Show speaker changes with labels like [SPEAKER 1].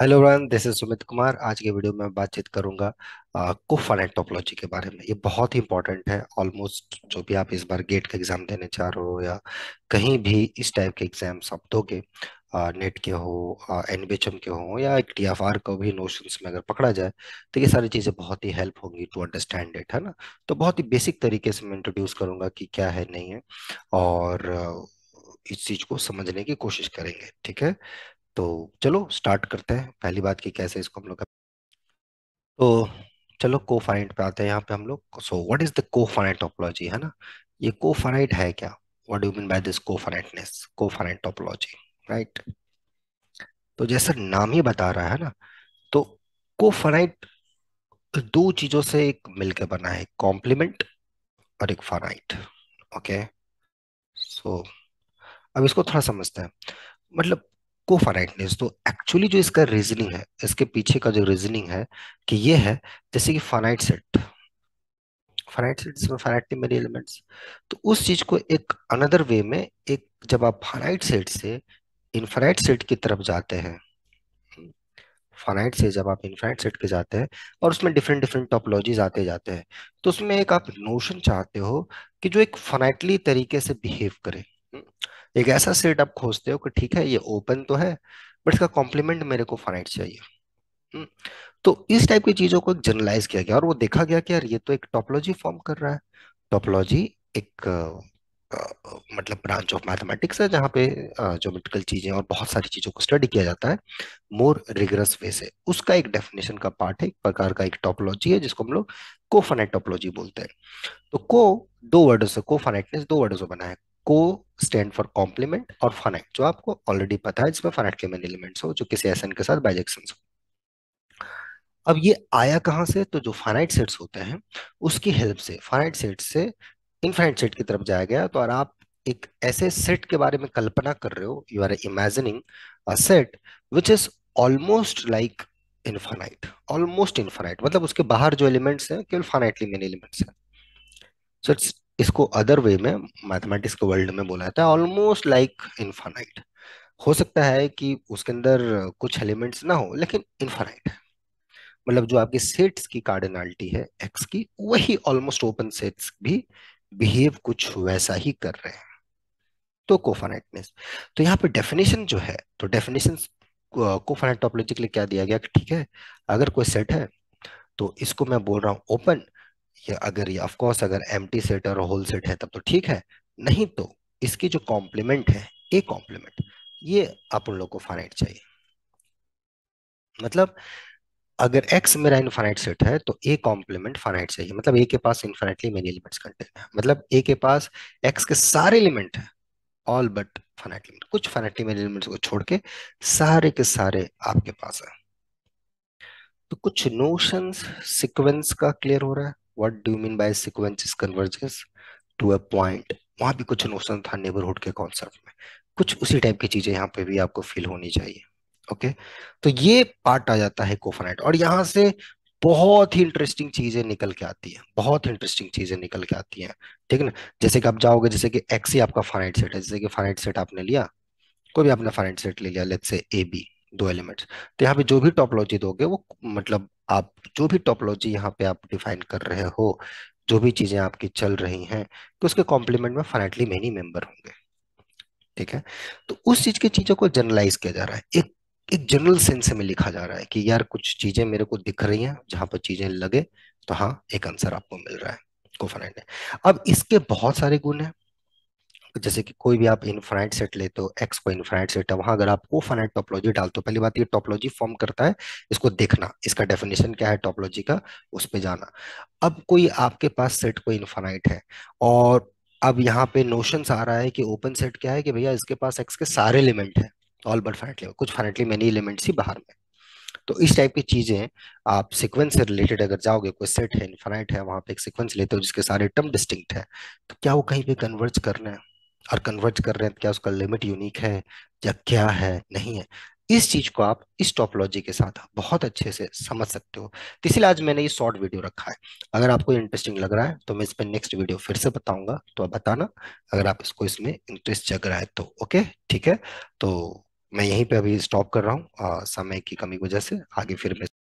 [SPEAKER 1] hello everyone this is Sumit Kumar आज के video में बातचीत करूंगा कोफानेट टोपोलॉजी के बारे में ये बहुत ही इंपॉर्टेंट है ऑलमोस्ट जो भी आप इस बार गेट का एग्जाम देने चाह रहे हो या कहीं भी इस टाइप के एग्जाम आप दोगे नेट के हो एन के हो या एक टी एफ आर का भी नोशंस में अगर पकड़ा जाए तो ये सारी चीज़ें बहुत ही हेल्प होंगी टू अंडरस्टैंड इट है ना तो बहुत ही बेसिक तरीके से मैं इंट्रोड्यूस करूंगा कि क्या है नहीं है और इस चीज़ को समझने की कोशिश करेंगे ठीक है तो चलो स्टार्ट करते हैं पहली बात की कैसे इसको हम लोग तो चलो कोफाइनेंट पे आते हैं यहाँ पे हम लोग so what is the cofinite topology है ना ये को फाइनाइट है क्या what you mean by this cofiniteness cofinite topology right तो जैसा नाम ही बता रहा है ना तो को फाइनाइट दो चीजों से एक मिलकर बना है कॉम्प्लीमेंट और एक फाइनाइट ओके सो अब इसको थोड़ा समझते हैं मतलब फाइनाइटनेस तो एक्चुअली जो इसका रीजनिंग है इसके पीछे का जो रीजनिंग है कि ये है जैसे कि फाइनाइट सेट फाइनाइट सेट जिसमें फाइनाइटली मेरी एलिमेंट्स तो उस चीज को एक अनदर वे में एक जब आप फाइनाइट सेट से इनफाइनाइट सेट की तरफ जाते हैं फाइनाइट से जब आप इनफाइनाइट सेट के जाते हैं और उसमें डिफरेंट डिफरेंट टॉपोलॉजीज आते जाते हैं तो उसमें एक आप नोशन चाहते हो कि जो एक फाइनाइटली तरीके से बिहेव करे एक ऐसा सेट आप खोजते हो कि ठीक है ये ओपन तो है बट इसका कॉम्प्लीमेंट मेरे को फाइनाइट चाहिए हम्म, तो इस टाइप की चीज़ों को जनरलाइज किया गया और वो देखा गया कि यार ये तो एक टॉपोलॉजी फॉर्म कर रहा है टॉपोलॉजी एक आ, आ, मतलब ब्रांच ऑफ मैथमेटिक्स है जहाँ पे ज्योमेट्रिकल चीज़ें और बहुत सारी चीज़ों को स्टडी किया जाता है मोर रिगरस वे से उसका एक डेफिनेशन का पार्ट है एक प्रकार का एक टॉपोलॉजी है जिसको हम लोग कोफानाइट टॉपोलॉजी बोलते हैं तो को दो वर्डों से कोफानाइटनेस दो वर्डों से बना है को स्टैंड फॉर कॉम्प्लीमेंट और फनेक्ट जो आपको ऑलरेडी पता है जिसमें फनेक्ट के मेन एलिमेंट्स हो जो किसी एसन के साथ बाइजेक्शन हो अब ये आया कहाँ से तो जो फाइनाइट सेट्स होते हैं उसकी हेल्प से फाइनाइट सेट से इनफाइनाइट सेट की तरफ जाया गया तो और आप एक ऐसे सेट के बारे में कल्पना कर रहे हो you are imagining a set which is almost like infinite almost infinite मतलब उसके बाहर जो एलिमेंट्स हैं केवल फाइनाइटली मेन एलिमेंट्स हैं सो इट्स इसको अदर वे में मैथमेटिक्स के वर्ल्ड में बोला जाता है ऑलमोस्ट लाइक इन्फानाइट हो सकता है कि उसके अंदर कुछ एलिमेंट्स ना हो लेकिन इन्फानाइट है मतलब जो आपके सेट्स की कार्डिनलिटी है एक्स की वही ऑलमोस्ट ओपन सेट्स भी बिहेव कुछ वैसा ही कर रहे हैं तो कोफाइटनेस तो यहाँ पे डेफिनेशन जो है तो डेफिनेशन कोफाइट टॉपोलॉजी के लिए क्या दिया गया ठीक है अगर कोई सेट है तो इसको मैं बोल रहा हूँ ओपन ये अगर ये ऑफकोर्स अगर एम टी सेट और होल सेट है तब तो ठीक है नहीं तो इसकी जो कॉम्प्लीमेंट है ए कॉम्प्लीमेंट ये आप उन लोग को फाइनाइट चाहिए मतलब अगर x मेरा इनफाइनाइट सेट है तो a कॉम्प्लीमेंट फाइनाइट चाहिए मतलब a के पास इनफाइनाइटली मेनी एलिमेंट्स कंटेन है मतलब a के पास x के सारे एलिमेंट है ऑल बट फाइनाइटली कुछ फाइनाइटली मेनी एलिमेंट्स को छोड़ के सारे के सारे आपके पास है तो कुछ नोशंस सीक्वेंस का क्लियर हो रहा है what do mean by sequences convergence to a point वहां भी कुछ नोशन था नेबरहुड के कॉन्सेप्ट में कुछ उसी टाइप की चीजें यहाँ पे भी आपको फील होनी चाहिए ओके तो ये पार्ट आ जाता है कोफानाइट और यहाँ से बहुत ही इंटरेस्टिंग चीजें निकल के आती हैं बहुत इंटरेस्टिंग चीजें निकल के आती हैं ठीक है ना जैसे कि आप जाओगे जैसे कि एक्स ही आपका फाइनाइट सेट है जैसे कि फाइनाइट सेट आपने लिया कोई भी आपने फाइनाइट सेट ले लिया लेट्स से ए बी दो एलिमेंट्स तो यहाँ पे जो भी टॉपोलॉजी दोगे वो मतलब आप जो भी टोपोलॉजी यहाँ पे आप डिफाइन कर रहे हो जो भी चीजें आपकी चल रही हैं कि उसके कॉम्प्लीमेंट में फाइनेटली मेनी मेंबर होंगे ठीक है तो उस चीज की चीजों को जनरलाइज किया जा रहा है एक एक जनरल सेंस में लिखा जा रहा है कि यार कुछ चीजें मेरे को दिख रही हैं जहां पर चीजें लगे तो हाँ एक आंसर आपको मिल रहा है है अब इसके बहुत सारे गुण हैं जैसे कि कोई भी आप इनफाइनाइट सेट लेते हो एक्स को इनफाइनाइट सेट है वहां अगर आप कोफाइनाइट टॉपोलॉजी डालते हो पहली बात ये टॉपोलॉजी फॉर्म करता है इसको देखना इसका डेफिनेशन क्या है टॉपोलॉजी का उस पर जाना अब कोई आपके पास सेट को इनफाइनाइट है और अब यहाँ पे नोशन आ रहा है कि ओपन सेट क्या है कि भैया इसके पास एक्स के सारे एलिमेंट है ऑल बट फाइनेटली कुछ फाइनेटली मैनी एलिमेंट्स ही बाहर में तो इस टाइप की चीजें आप सीक्वेंस से रिलेटेड अगर जाओगे कोई सेट है इनफाइनाइट है वहां पे एक सीक्वेंस लेते हो जिसके सारे टर्म डिस्टिंक्ट है तो क्या वो कहीं पे कन्वर्ज करना है और कन्वर्ज कर रहे हैं तो क्या उसका लिमिट यूनिक है या क्या है नहीं है इस चीज को आप इस टॉपोलॉजी के साथ बहुत अच्छे से समझ सकते हो तो इसलिए आज मैंने ये शॉर्ट वीडियो रखा है अगर आपको इंटरेस्टिंग लग रहा है तो मैं इस पर नेक्स्ट वीडियो फिर से बताऊंगा तो आप बताना अगर आप इसको इसमें इंटरेस्ट जग रहा है तो ओके ठीक है तो मैं यहीं पे अभी स्टॉप कर रहा हूँ समय की कमी की वजह से आगे फिर मैं